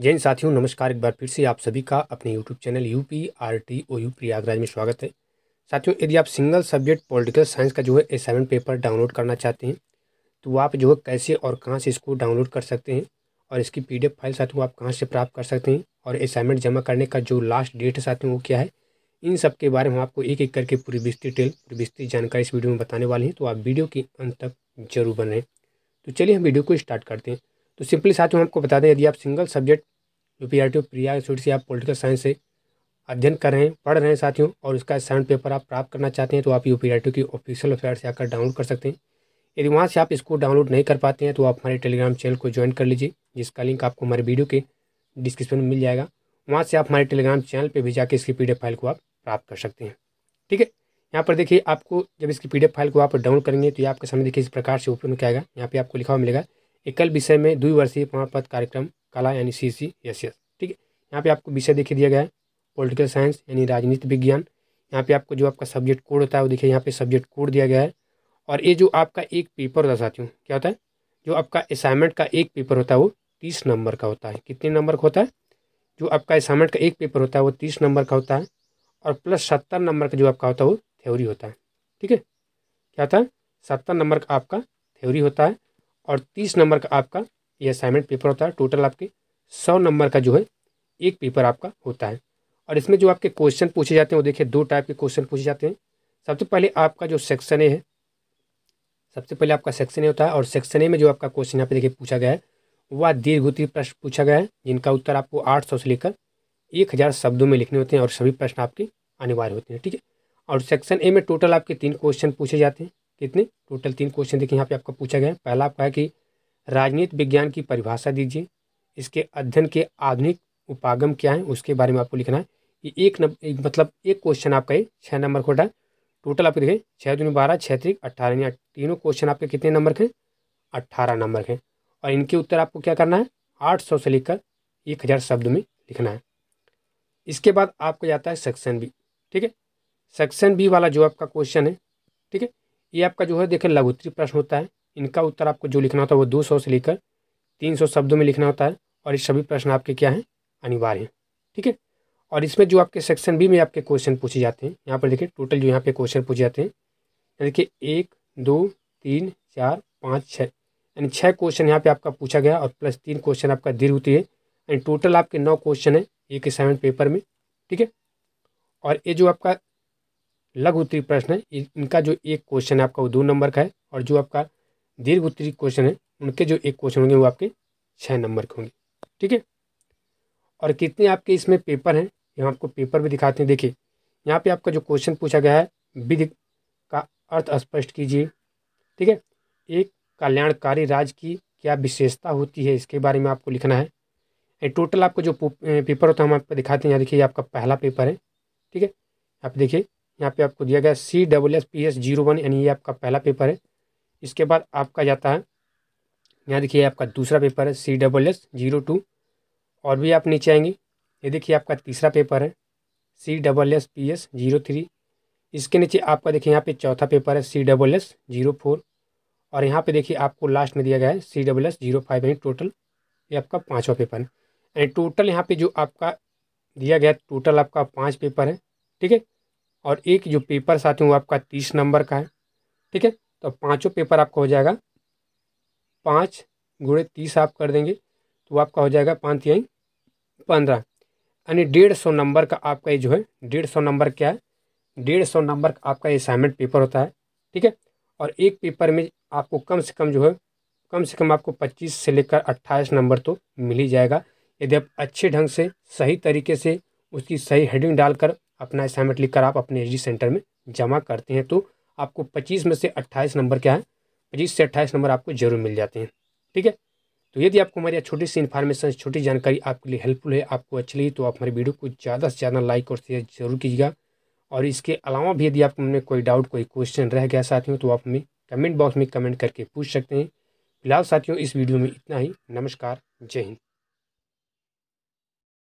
जैन साथियों नमस्कार एक बार फिर से आप सभी का अपने YouTube channel U P R T O U Prayagraj में स्वागत है साथियों यदि आप सिंगल सब्जेक्ट पॉलिटिकल साइंस का जो है असाइनमेंट पेपर डाउनलोड करना चाहते हैं तो आप जो है कैसे और कहाँ से इसको डाउनलोड कर सकते हैं और इसकी पी फाइल साथियों आप कहाँ से प्राप्त कर सकते हैं और असाइनमेंट जमा करने का जो लास्ट डेट है साथियों वो क्या है इन सब के बारे में आपको एक एक करके पूरी विस्तृत डिटेल पूरी विस्तृत जानकारी इस वीडियो में बताने वाले हैं तो आप वीडियो के अंत तक जरूर बने तो चलिए हम वीडियो को स्टार्ट करते हैं तो सिंपली साथ में आपको बता दें यदि आप single subject U P R T प्रिया से आप पोलिटिकल साइंस से अध्ययन कर रहे हैं पढ़ रहे हैं साथियों और उसका असाइनमेंट पेपर आप प्राप्त करना चाहते हैं तो आप यू पी आर टी की ऑफिशियल वेबसाइट से आकर डाउनलोड कर सकते हैं यदि वहाँ से आप इसको डाउनलोड नहीं कर पाते हैं तो आप हमारे टेलीग्राम चैनल को ज्वाइन कर लीजिए जिसका लिंक आपको हमारे वीडियो के डिस्क्रिप्शन में मिल जाएगा वहाँ से आप हमारे टेलीग्राम चैनल पर भी जाकर इसकी पी फाइल को आप प्राप्त कर सकते हैं ठीक है यहाँ पर देखिए आपको जब इसकी पी फाइल को आप डाउनलोड करेंगे तो ये आपके सामने देखिए इस प्रकार से ओपन हो जाएगा यहाँ पर आपको लिखा हुआ मिलेगा एकल विषय में द्विवर्षीय पत्र कार्यक्रम कला यानी सी सी एस एस ठीक है यहाँ पे आपको विषय देखे दिया गया है पॉलिटिकल साइंस यानी राजनीति विज्ञान यहाँ पे आपको जो आपका सब्जेक्ट कोड होता है वो देखिए यहाँ पे सब्जेक्ट कोड दिया गया है और ये जो आपका एक पेपर होता साथियों क्या होता है जो आपका असाइनमेंट का एक पेपर होता है वो तीस नंबर का होता है कितने नंबर का होता है जो आपका असाइनमेंट का एक पेपर होता है वो तीस नंबर का होता है और प्लस सत्तर नंबर का जो आपका होता है वो थ्योरी होता है ठीक है क्या होता है सत्तर नंबर का आपका थ्योरी होता है और तीस नंबर का आपका ये असाइनमेंट पेपर होता है टोटल आपके सौ नंबर का जो है एक पेपर आपका होता है और इसमें जो आपके क्वेश्चन पूछे जाते हैं वो देखिए दो टाइप के क्वेश्चन पूछे जाते हैं सबसे पहले आपका जो सेक्शन ए है सबसे पहले आपका सेक्शन ए होता है और सेक्शन ए में जो आपका क्वेश्चन यहाँ पे देखिए पूछा गया है वह दीर्घ उत्तरी प्रश्न पूछा गया है जिनका उत्तर आपको आठ सौ से लेकर एक हज़ार शब्दों में लिखने होते हैं और सभी प्रश्न आपके अनिवार्य होते हैं ठीक है और सेक्शन ए में टोटल आपके तीन क्वेश्चन पूछे जाते हैं कितने टोटल तीन क्वेश्चन देखिए यहाँ पे आपका पूछा गया पहला आपका है कि राजनीति विज्ञान की परिभाषा दीजिए इसके अध्ययन के आधुनिक उपागम क्या है उसके बारे में आपको लिखना है ये एक नंबर मतलब एक क्वेश्चन आपका ये छः नंबर खोटा टोटल आपके देखें छः दूनी बारह छः तरीक अट्ठारह यानी तीनों क्वेश्चन आपके कितने नंबर के अट्ठारह नंबर के और इनके उत्तर आपको क्या करना है आठ सौ से लिखकर एक हज़ार शब्द में लिखना है इसके बाद आपको जाता है सेक्शन बी ठीक है सेक्शन बी वाला जो आपका क्वेश्चन है ठीक है ये आपका जो है देखें लघुत्री प्रश्न होता है इनका उत्तर आपको जो लिखना होता है वो दो सौ से लेकर तीन सौ शब्दों में लिखना होता है और ये सभी प्रश्न आपके क्या हैं अनिवार्य हैं ठीक है और इसमें जो आपके सेक्शन बी में आपके क्वेश्चन पूछे जाते हैं यहाँ पर देखिए टोटल जो यहाँ पे क्वेश्चन पूछे जाते हैं यानी कि एक दो तीन चार पाँच छः यानी छः क्वेश्चन यहाँ पे आपका पूछा गया और प्लस तीन क्वेश्चन आपका दीर्घ है यानी टोटल आपके नौ क्वेश्चन है एक असाइनमेंट पेपर में ठीक है और ये जो आपका लघु उत्तरी प्रश्न है इनका जो एक क्वेश्चन है आपका वो दो नंबर का है और जो आपका दीर्घ उत्तरी क्वेश्चन है उनके जो एक क्वेश्चन होंगे वो आपके छः नंबर के होंगे ठीक है और कितने आपके इसमें पेपर हैं यहाँ आपको पेपर भी दिखाते हैं देखिए यहाँ पे आपका जो क्वेश्चन पूछा गया है विधि का अर्थ स्पष्ट कीजिए ठीक है एक कल्याणकारी राज्य की क्या विशेषता होती है इसके बारे में आपको लिखना है टोटल आपको जो पेपर होता है हम आपको दिखाते हैं यहाँ देखिए आपका पहला पेपर है ठीक है आप देखिए यहाँ पे आपको दिया गया C W S P S zero one यानी ये आपका पहला पेपर है इसके बाद आपका जाता है यहाँ देखिए आपका दूसरा पेपर है C double S zero two और भी आप नीचे आएंगे ये देखिए आपका तीसरा पेपर है C double S P S zero three इसके नीचे आपका देखिए यहाँ पे चौथा पेपर है C double S zero four और यहाँ पे देखिए आपको लास्ट में दिया गया है C double S zero five यानी टोटल ये आपका पाँचवा पेपर है यानी टोटल यहाँ पे जो आपका दिया गया टोटल आपका पाँच पेपर है ठीक है और एक जो पेपर साथियों वो आपका तीस नंबर का है ठीक है तो पाँचों पेपर आपका हो जाएगा पाँच गुड़े तीस आप कर देंगे तो आपका हो जाएगा पाँच यहीं पंद्रह यानी डेढ़ सौ नंबर का आपका ये जो है डेढ़ सौ नंबर क्या है डेढ़ सौ नंबर का आपका असाइनमेंट पेपर होता है ठीक है और एक पेपर में आपको कम से कम जो है कम से कम आपको पच्चीस से लेकर अट्ठाईस नंबर तो मिल ही जाएगा यदि आप अच्छे ढंग से सही तरीके से उसकी सही हेडिंग डालकर अपना असाइनमेंट लिख आप अपने एच सेंटर में जमा करते हैं तो आपको पच्चीस में से अट्ठाईस नंबर क्या है पच्चीस से अट्ठाईस नंबर आपको जरूर मिल जाते हैं ठीक है तो यदि आपको हमारी छोटी सी इन्फॉर्मेशन छोटी जानकारी आपके लिए हेल्पफुल है आपको अच्छी लगी तो आप हमारी वीडियो को ज़्यादा से ज़्यादा लाइक और शेयर जरूर कीजिएगा और इसके अलावा भी यदि आपको में कोई डाउट कोई क्वेश्चन रह गया साथियों तो आप हमें कमेंट बॉक्स में कमेंट करके पूछ सकते हैं फिलहाल साथियों इस वीडियो में इतना ही नमस्कार जय हिंद